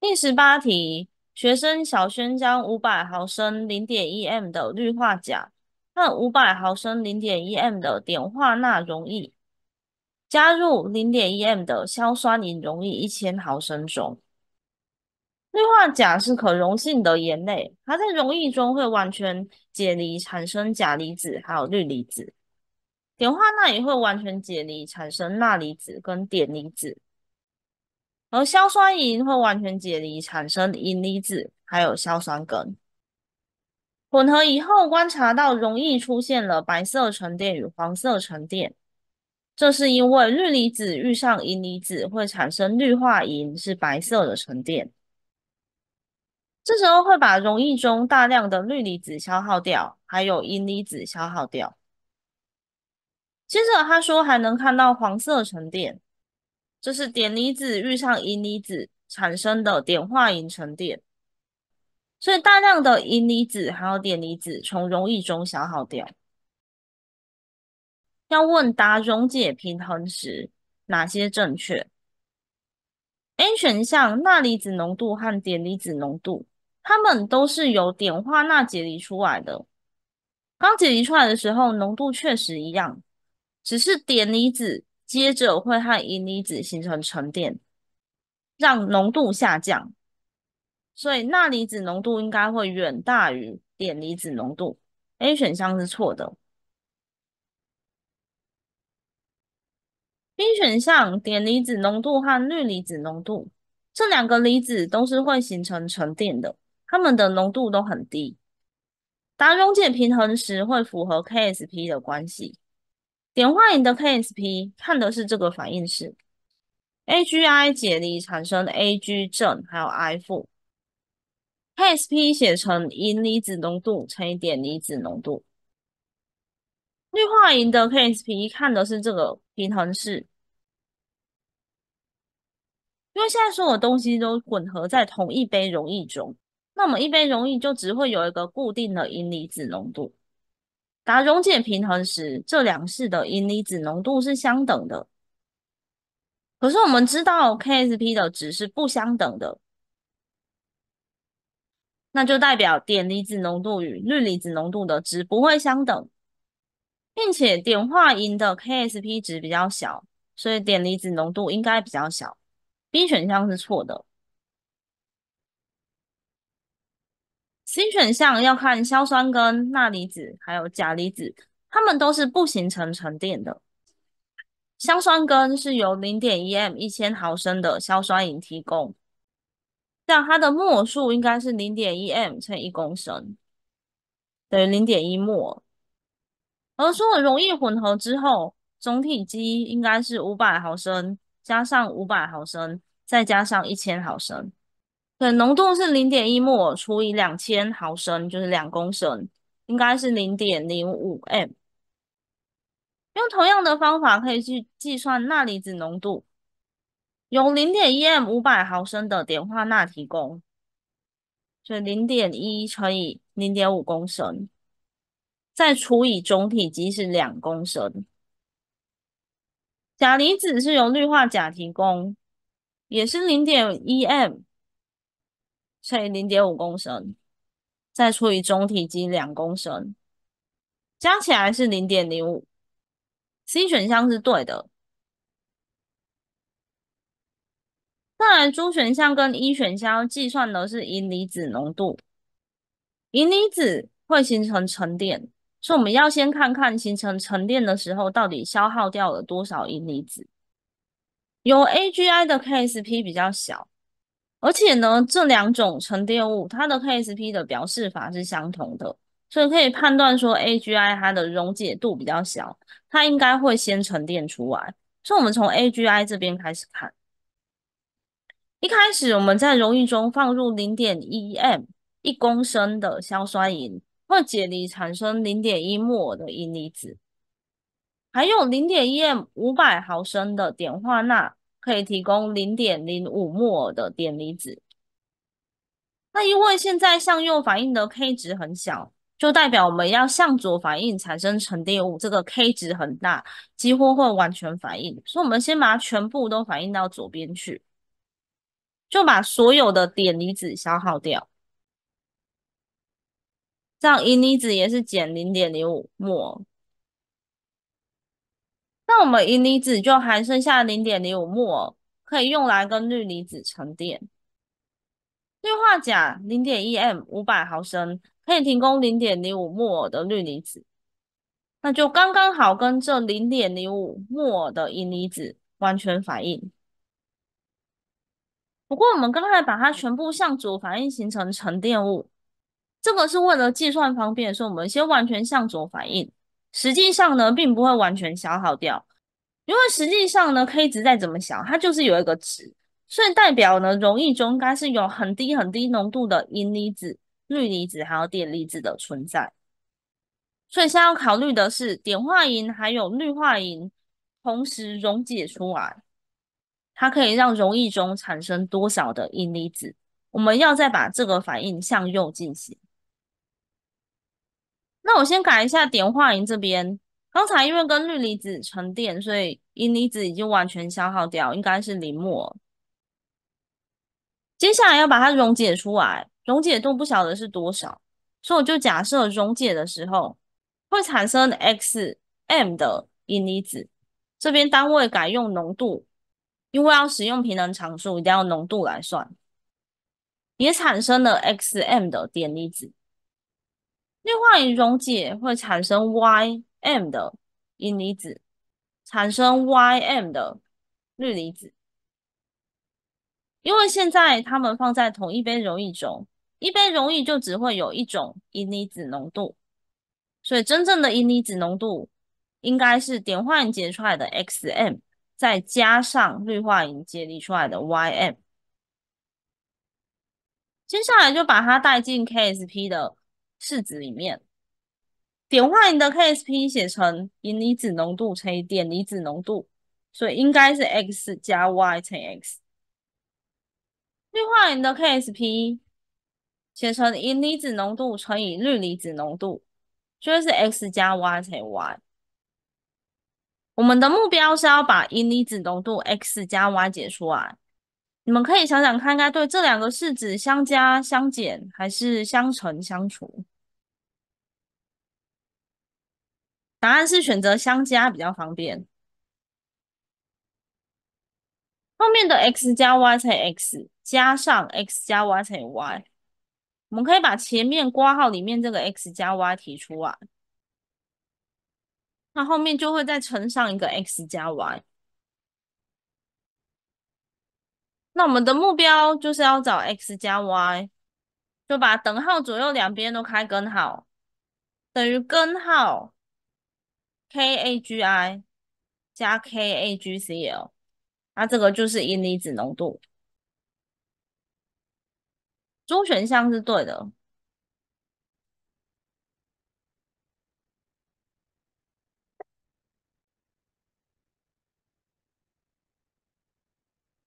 第十八题，学生小轩将五百毫升零点一 M 的氯化钾和五百毫升零点一 M 的碘化钠溶液加入零点一 M 的硝酸银溶液一千毫升中。氯化钾是可溶性的盐类，它在溶液中会完全解离，产生钾离子还有氯离子。碘化钠也会完全解离，产生钠离子跟碘离子。而硝酸银会完全解离，产生银离子，还有硝酸根。混合以后，观察到溶液出现了白色沉淀与黄色沉淀，这是因为氯离子遇上银离子会产生氯化银，是白色的沉淀。这时候会把溶液中大量的氯离子消耗掉，还有银离子消耗掉。接着他说还能看到黄色沉淀。这是碘离子遇上银离子产生的碘化银沉淀，所以大量的银离子还有碘离子从溶液中消耗掉。要问答溶解平衡时哪些正确？A 选项钠离子浓度和碘离子浓度，它们都是由碘化钠解离出来的。刚解离出来的时候浓度确实一样，只是碘离子。接着会和银离子形成沉淀，让浓度下降，所以钠离子浓度应该会远大于碘离子浓度。A 选项是错的。B 选项，碘离子浓度和氯离子浓度这两个离子都是会形成沉淀的，它们的浓度都很低。达溶解平衡时，会符合 Ksp 的关系。碘化银的 Ksp 看的是这个反应式：AgI 解离产生 Ag 正，还有 I 负。Ksp 写成银离子浓度乘以碘离子浓度。氯化银的 Ksp 看的是这个平衡式，因为现在所有东西都混合在同一杯溶液中，那我们一杯溶液就只会有一个固定的银离子浓度。达溶解平衡时，这两式的银离子浓度是相等的。可是我们知道 KSP 的值是不相等的，那就代表碘离子浓度与氯离子浓度的值不会相等，并且碘化银的 KSP 值比较小，所以碘离子浓度应该比较小。B 选项是错的。C 选项要看硝酸根、钠离子还有钾离子，它们都是不形成沉淀的。硝酸根是由零点一 M 一千毫升的硝酸银提供，这样它的摩数应该是零点一 M 乘一公升，等于零点一摩尔。而说溶液混合之后，总体积应该是五百毫升加上五百毫升再加上一千毫升。对，浓度是零点一摩除以两千毫升，就是两公升，应该是零点零五 M。用同样的方法可以去计算钠离子浓度，有零点一 M 五百毫升的碘化钠提供，以零点一乘以零点五公升，再除以总体积是两公升。钾离子是由氯化钾提供，也是零点一 M。乘以零点五公升，再除以总体积两公升，加起来是零点零五。C 选项是对的。再来，Z 选项跟 E 选项计算的是银离子浓度，银离子会形成沉淀，所以我们要先看看形成沉淀的时候到底消耗掉了多少银离子。有 AGI 的 KSP 比较小。而且呢，这两种沉淀物它的 KSP 的表示法是相同的，所以可以判断说 AgI 它的溶解度比较小，它应该会先沉淀出来。所以我们从 AgI 这边开始看。一开始我们在溶液中放入0.1 M 一公升的硝酸银，会解离产生0.1摩尔的银离子，还有0.1 M 五百毫升的碘化钠。可以提供零点零五摩尔的碘离子。那因为现在向右反应的 K 值很小，就代表我们要向左反应产生沉淀物。这个 K 值很大，几乎会完全反应，所以我们先把它全部都反应到左边去，就把所有的碘离子消耗掉。这样银离子也是减零点零五摩尔。那我们银离子就还剩下零点零五摩尔，可以用来跟氯离子沉淀。氯化钾零点一 M 五百毫升，可以提供零点零五摩尔的氯离子，那就刚刚好跟这零点零五摩尔的银离子完全反应。不过我们刚才把它全部向左反应形成沉淀物，这个是为了计算方便，所以我们先完全向左反应。实际上呢，并不会完全消耗掉，因为实际上呢，K 值再怎么小，它就是有一个值，所以代表呢，溶液中应该是有很低很低浓度的银离子、氯离子还有电离子的存在。所以现在要考虑的是，碘化银还有氯化银同时溶解出来，它可以让溶液中产生多少的银离子？我们要再把这个反应向右进行。我先改一下碘化银这边，刚才因为跟氯离子沉淀，所以银离子已经完全消耗掉，应该是零摩。接下来要把它溶解出来，溶解度不晓得是多少，所以我就假设溶解的时候会产生 x m 的银离子，这边单位改用浓度，因为要使用平衡常数，一定要浓度来算，也产生了 x m 的碘离子。氯化银溶解会产生 YM 的银离子，产生 YM 的氯离子。因为现在它们放在同一杯溶液中，一杯溶液就只会有一种银离子浓度，所以真正的银离子浓度应该是碘化银结出来的 XM 再加上氯化银解离出来的 YM。接下来就把它带进 KSP 的。式子里面，碘化银的 KSP 写成银离子浓度乘以碘离子浓度，所以应该是 x 加 y 乘 x。氯化银的 KSP 写成银离子浓度乘以氯离子浓度，就以是 x 加 y 乘以 y。我们的目标是要把银离子浓度 x 加 y 解出来。你们可以想想看，应该对这两个式子相加、相减，还是相乘、相除？答案是选择相加比较方便。后面的 x 加 y 乘 x 加上 x 加 y 乘 y，我们可以把前面括号里面这个 x 加 y 提出来，那后面就会再乘上一个 x 加 y。那我们的目标就是要找 x 加 y，就把等号左右两边都开根号，等于根号 kagi 加 kagcl，那这个就是银离子浓度。中选项是对的。